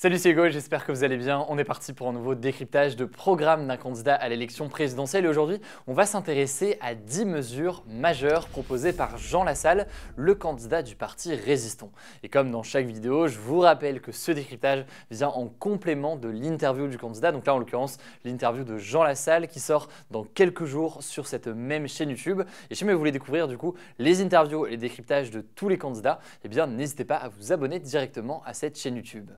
Salut c'est Hugo, j'espère que vous allez bien. On est parti pour un nouveau décryptage de programme d'un candidat à l'élection présidentielle et aujourd'hui on va s'intéresser à 10 mesures majeures proposées par Jean Lassalle, le candidat du parti Résistons. Et comme dans chaque vidéo, je vous rappelle que ce décryptage vient en complément de l'interview du candidat, donc là en l'occurrence l'interview de Jean Lassalle qui sort dans quelques jours sur cette même chaîne YouTube. Et si jamais vous voulez découvrir du coup les interviews et les décryptages de tous les candidats, et eh bien n'hésitez pas à vous abonner directement à cette chaîne YouTube.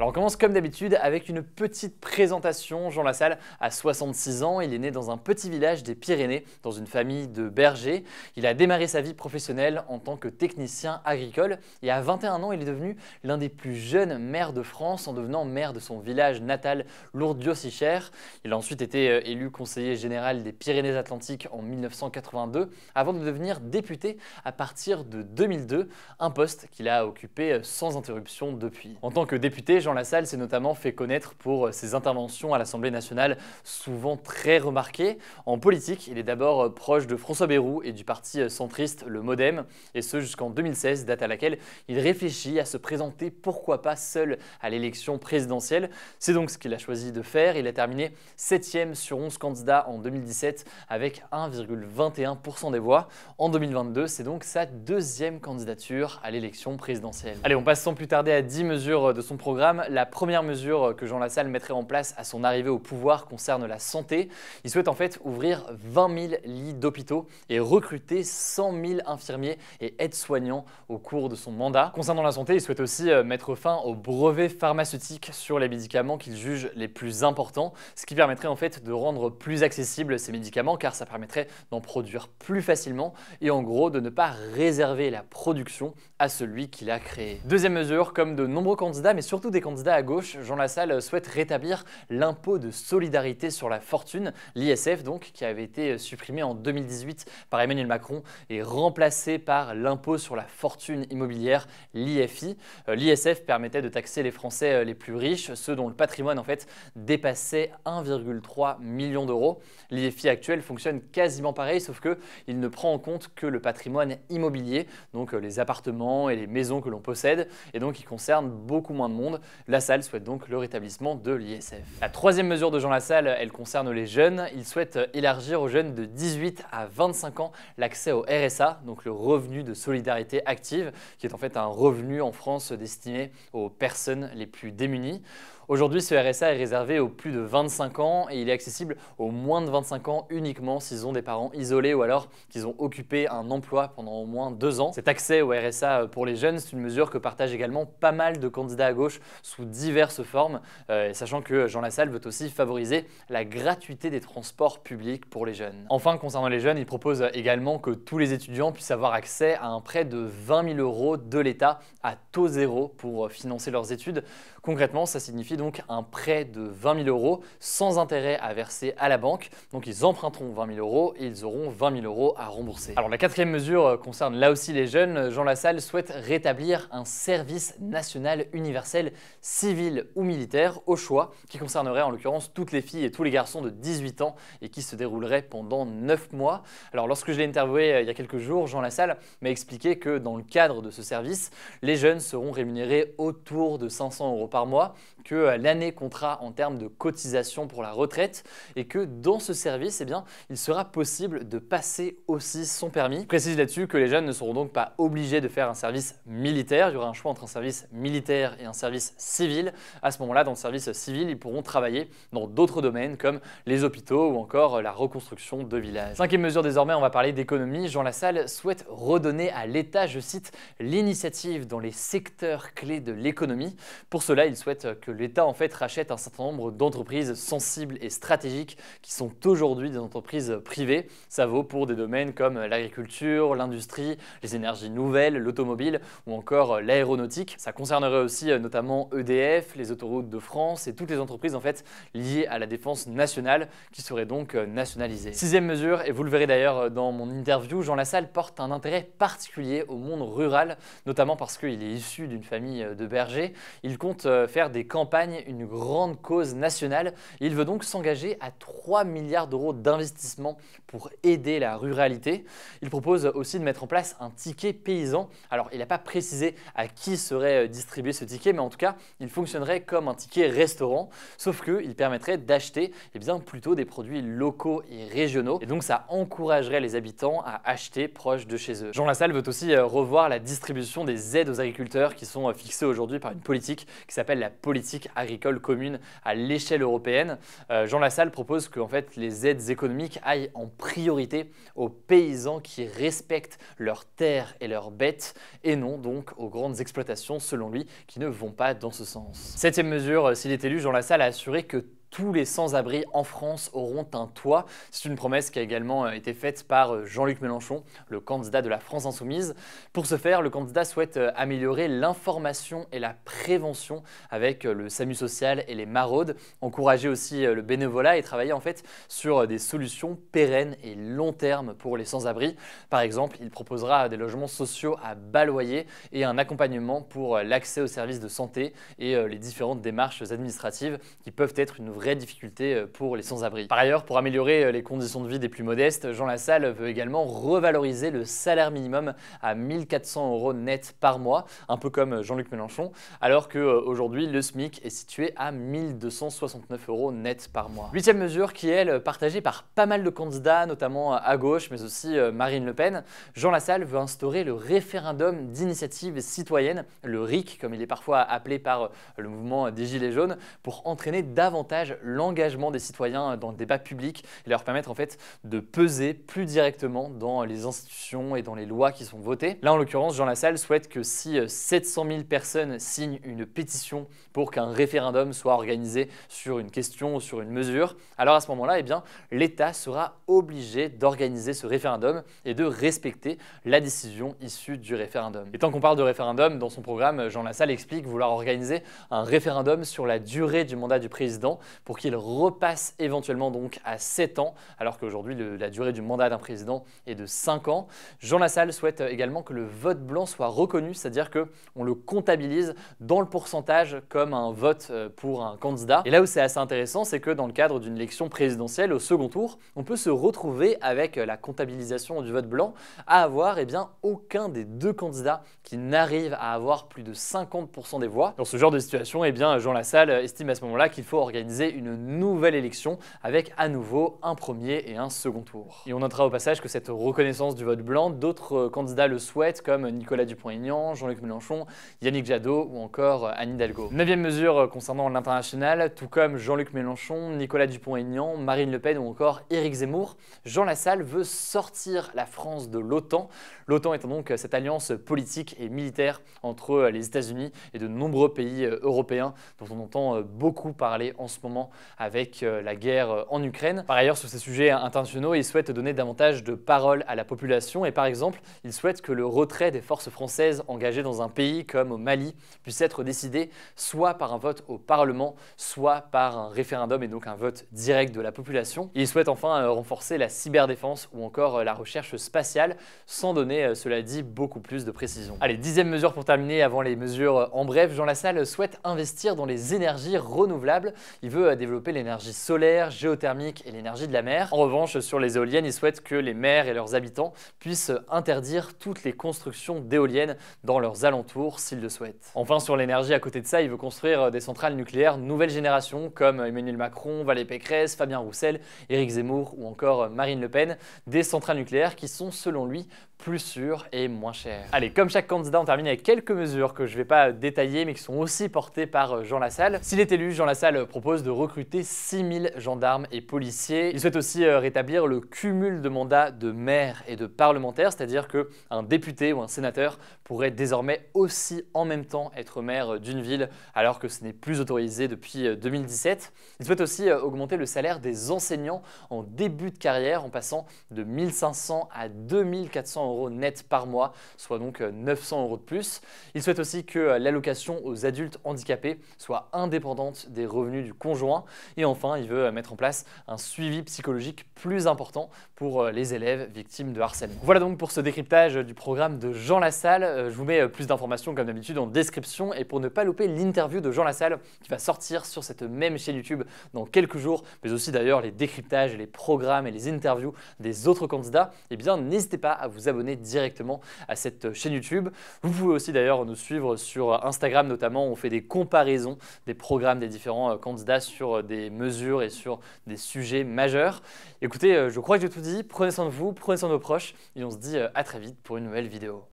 Alors on commence comme d'habitude avec une petite présentation. Jean Lassalle a 66 ans, il est né dans un petit village des Pyrénées, dans une famille de bergers. Il a démarré sa vie professionnelle en tant que technicien agricole et à 21 ans, il est devenu l'un des plus jeunes maires de France en devenant maire de son village natal, lourdes cichère Il a ensuite été euh, élu conseiller général des Pyrénées-Atlantiques en 1982 avant de devenir député à partir de 2002, un poste qu'il a occupé euh, sans interruption depuis. En tant que député, Jean Lassalle s'est notamment fait connaître pour euh, ses interventions à l'Assemblée nationale, souvent très remarquées. En politique, il est d'abord euh, proche de François Bayrou et du parti euh, centriste, le Modem, et ce jusqu'en 2016, date à laquelle il réfléchit à se présenter, pourquoi pas seul, à l'élection présidentielle. C'est donc ce qu'il a choisi de faire. Il a terminé 7e sur 11 candidats en 2017 avec 1,21% des voix. En 2022, c'est donc sa deuxième candidature à l'élection présidentielle. Allez, on passe sans plus tarder à 10 mesures de son programme la première mesure euh, que Jean Lassalle mettrait en place à son arrivée au pouvoir concerne la santé. Il souhaite en fait ouvrir 20 000 lits d'hôpitaux et recruter 100 000 infirmiers et aides-soignants au cours de son mandat. Concernant la santé, il souhaite aussi euh, mettre fin aux brevets pharmaceutiques sur les médicaments qu'il juge les plus importants, ce qui permettrait en fait de rendre plus accessibles ces médicaments car ça permettrait d'en produire plus facilement et en gros de ne pas réserver la production à celui qui l'a créé. Deuxième mesure, comme de nombreux candidats mais surtout des candidat à gauche, Jean Lassalle souhaite rétablir l'impôt de solidarité sur la fortune, l'ISF donc, qui avait été supprimé en 2018 par Emmanuel Macron et remplacé par l'impôt sur la fortune immobilière, l'IFI. Euh, L'ISF permettait de taxer les Français euh, les plus riches, ceux dont le patrimoine en fait dépassait 1,3 million d'euros. L'IFI actuel fonctionne quasiment pareil, sauf que il ne prend en compte que le patrimoine immobilier, donc euh, les appartements et les maisons que l'on possède, et donc il concerne beaucoup moins de monde. Lassalle souhaite donc le rétablissement de l'ISF. La troisième mesure de Jean Lassalle, elle concerne les jeunes. Il souhaite élargir aux jeunes de 18 à 25 ans l'accès au RSA, donc le revenu de solidarité active, qui est en fait un revenu en France destiné aux personnes les plus démunies. Aujourd'hui, ce RSA est réservé aux plus de 25 ans et il est accessible aux moins de 25 ans uniquement s'ils ont des parents isolés ou alors qu'ils ont occupé un emploi pendant au moins deux ans. Cet accès au RSA euh, pour les jeunes, c'est une mesure que partagent également pas mal de candidats à gauche sous diverses formes, euh, sachant que Jean Lassalle veut aussi favoriser la gratuité des transports publics pour les jeunes. Enfin, concernant les jeunes, il propose également que tous les étudiants puissent avoir accès à un prêt de 20 000 euros de l'État à taux zéro pour financer leurs études. Concrètement, ça signifie donc un prêt de 20 000 euros sans intérêt à verser à la banque. Donc ils emprunteront 20 000 euros et ils auront 20 000 euros à rembourser. Alors la quatrième mesure euh, concerne là aussi les jeunes. Jean Lassalle souhaite rétablir un service national universel civil ou militaire au choix qui concernerait en l'occurrence toutes les filles et tous les garçons de 18 ans et qui se déroulerait pendant 9 mois. Alors lorsque je l'ai interviewé euh, il y a quelques jours, Jean Lassalle m'a expliqué que dans le cadre de ce service, les jeunes seront rémunérés autour de 500 euros par mois, que l'année contrat en termes de cotisation pour la retraite et que dans ce service, et eh bien, il sera possible de passer aussi son permis. Je précise là-dessus que les jeunes ne seront donc pas obligés de faire un service militaire. Il y aura un choix entre un service militaire et un service civil. À ce moment-là, dans le service civil, ils pourront travailler dans d'autres domaines comme les hôpitaux ou encore la reconstruction de villages. Cinquième mesure désormais, on va parler d'économie. Jean Lassalle souhaite redonner à l'État, je cite, l'initiative dans les secteurs clés de l'économie. Pour cela, il souhaite que l'État l'État en fait rachète un certain nombre d'entreprises sensibles et stratégiques qui sont aujourd'hui des entreprises privées. Ça vaut pour des domaines comme l'agriculture, l'industrie, les énergies nouvelles, l'automobile ou encore l'aéronautique. Ça concernerait aussi euh, notamment EDF, les autoroutes de France et toutes les entreprises en fait liées à la défense nationale qui seraient donc euh, nationalisées. Sixième mesure, et vous le verrez d'ailleurs euh, dans mon interview, Jean Lassalle porte un intérêt particulier au monde rural, notamment parce qu'il est issu d'une famille de bergers. Il compte faire des campagnes une grande cause nationale. Il veut donc s'engager à 3 milliards d'euros d'investissement pour aider la ruralité. Il propose aussi de mettre en place un ticket paysan. Alors, il n'a pas précisé à qui serait euh, distribué ce ticket, mais en tout cas, il fonctionnerait comme un ticket restaurant, sauf qu'il permettrait d'acheter et eh bien, plutôt des produits locaux et régionaux. Et donc, ça encouragerait les habitants à acheter proche de chez eux. Jean Lassalle veut aussi euh, revoir la distribution des aides aux agriculteurs qui sont euh, fixées aujourd'hui par une politique qui s'appelle la politique agricole commune à l'échelle européenne. Euh, Jean Lassalle propose que fait, les aides économiques aillent en priorité aux paysans qui respectent leurs terres et leurs bêtes et non donc aux grandes exploitations, selon lui, qui ne vont pas dans ce sens. Septième mesure, euh, s'il est élu, Jean Lassalle a assuré que tous les sans-abri en France auront un toit. C'est une promesse qui a également euh, été faite par euh, Jean-Luc Mélenchon, le candidat de la France Insoumise. Pour ce faire, le candidat souhaite euh, améliorer l'information et la prévention avec le SAMU social et les maraudes, encourager aussi le bénévolat et travailler en fait sur des solutions pérennes et long terme pour les sans-abri. Par exemple, il proposera des logements sociaux à bas loyer et un accompagnement pour l'accès aux services de santé et les différentes démarches administratives qui peuvent être une vraie difficultés euh, pour les sans-abri. Par ailleurs, pour améliorer euh, les conditions de vie des plus modestes, Jean Lassalle veut également revaloriser le salaire minimum à 1400 euros net par mois, un peu comme euh, Jean-Luc Mélenchon, alors qu'aujourd'hui le SMIC est situé à 1269 euros net par mois. Huitième mesure qui est, elle, partagée par pas mal de candidats, notamment à gauche, mais aussi Marine Le Pen, Jean Lassalle veut instaurer le référendum d'initiative citoyenne, le RIC, comme il est parfois appelé par le mouvement des Gilets jaunes, pour entraîner davantage l'engagement des citoyens dans le débat public et leur permettre en fait de peser plus directement dans les institutions et dans les lois qui sont votées. Là, en l'occurrence, Jean Lassalle souhaite que si 700 euh, 000 personnes signent une pétition pour qu'un référendum soit organisé sur une question ou sur une mesure, alors à ce moment-là, eh bien, l'État sera obligé d'organiser ce référendum et de respecter la décision issue du référendum. Et tant qu'on parle de référendum, dans son programme, Jean Lassalle explique vouloir organiser un référendum sur la durée du mandat du président pour qu'il repasse éventuellement donc à 7 ans, alors qu'aujourd'hui la durée du mandat d'un président est de 5 ans. Jean Lassalle souhaite euh, également que le vote blanc soit reconnu, c'est-à-dire qu'on le comptabilise dans le pourcentage comme un vote euh, pour un candidat. Et là où c'est assez intéressant, c'est que dans le cadre d'une élection présidentielle au second tour, on peut se retrouver avec euh, la comptabilisation du vote blanc à avoir eh bien, aucun des deux candidats qui n'arrive à avoir plus de 50% des voix. Dans ce genre de situation, eh bien, Jean Lassalle estime à ce moment-là qu'il faut organiser une nouvelle élection avec à nouveau un premier et un second tour. Et on notera au passage que cette reconnaissance du vote blanc, d'autres euh, candidats le souhaitent comme Nicolas Dupont-Aignan, Jean-Luc Mélenchon, Yannick Jadot ou encore euh, Anne Hidalgo. Neuvième mesure euh, concernant l'international, tout comme Jean-Luc Mélenchon, Nicolas Dupont-Aignan, Marine Le Pen ou encore Éric Zemmour, Jean Lassalle veut sortir la France de l'OTAN. L'OTAN étant donc cette alliance politique et militaire entre les États-Unis et de nombreux pays européens dont on entend beaucoup parler en ce moment avec euh, la guerre euh, en Ukraine. Par ailleurs, sur ces sujets internationaux, il souhaite donner davantage de parole à la population et par exemple, il souhaite que le retrait des forces françaises engagées dans un pays comme au Mali puisse être décidé soit par un vote au Parlement, soit par un référendum et donc un vote direct de la population. il souhaite enfin euh, renforcer la cyberdéfense ou encore la recherche spatiale sans donner, cela dit, beaucoup plus de précisions. Allez, dixième mesure pour terminer avant les mesures en bref, Jean Lassalle souhaite investir dans les énergies renouvelables. Il veut développer l'énergie solaire, géothermique et l'énergie de la mer. En revanche, sur les éoliennes, il souhaite que les mers et leurs habitants puissent interdire toutes les constructions d'éoliennes dans leurs alentours s'ils le souhaitent. Enfin, sur l'énergie, à côté de ça, il veut construire euh, des centrales nucléaires nouvelle génération comme Emmanuel Macron, Valérie Pécresse, Fabien Roussel, Éric Zemmour ou encore euh, Marine Le Pen, des centrales nucléaires qui sont selon lui plus sûr et moins cher. Allez, comme chaque candidat, on termine avec quelques mesures que je ne vais pas détailler mais qui sont aussi portées par euh, Jean Lassalle. S'il est élu, Jean Lassalle euh, propose de recruter 6000 gendarmes et policiers. Il souhaite aussi euh, rétablir le cumul de mandats de maire et de parlementaire, c'est-à-dire qu'un député ou un sénateur pourrait désormais aussi en même temps être maire d'une ville, alors que ce n'est plus autorisé depuis 2017. Euh, il souhaite aussi euh, augmenter le salaire des enseignants en début de carrière en passant de 1500 à 2400 euros net par mois, soit donc 900 euh, euros de plus. Il souhaite aussi que l'allocation aux adultes handicapés soit indépendante des revenus du conjoint. Et enfin, il veut mettre en place un suivi psychologique plus important pour les élèves victimes de harcèlement. Voilà donc pour ce décryptage du programme de Jean Lassalle. Euh, je vous mets euh, plus d'informations comme d'habitude en description et pour ne pas louper l'interview de Jean Lassalle qui va sortir sur cette même chaîne YouTube dans quelques jours, mais aussi d'ailleurs les décryptages, les programmes et les interviews des autres candidats, eh bien n'hésitez pas à vous abonner directement à cette chaîne YouTube. Vous pouvez aussi d'ailleurs nous suivre sur Instagram notamment, où on fait des comparaisons des programmes des différents euh, candidats sur des mesures et sur des sujets majeurs. Écoutez, je crois que j'ai tout dit, prenez soin de vous, prenez soin de vos proches et on se dit à très vite pour une nouvelle vidéo.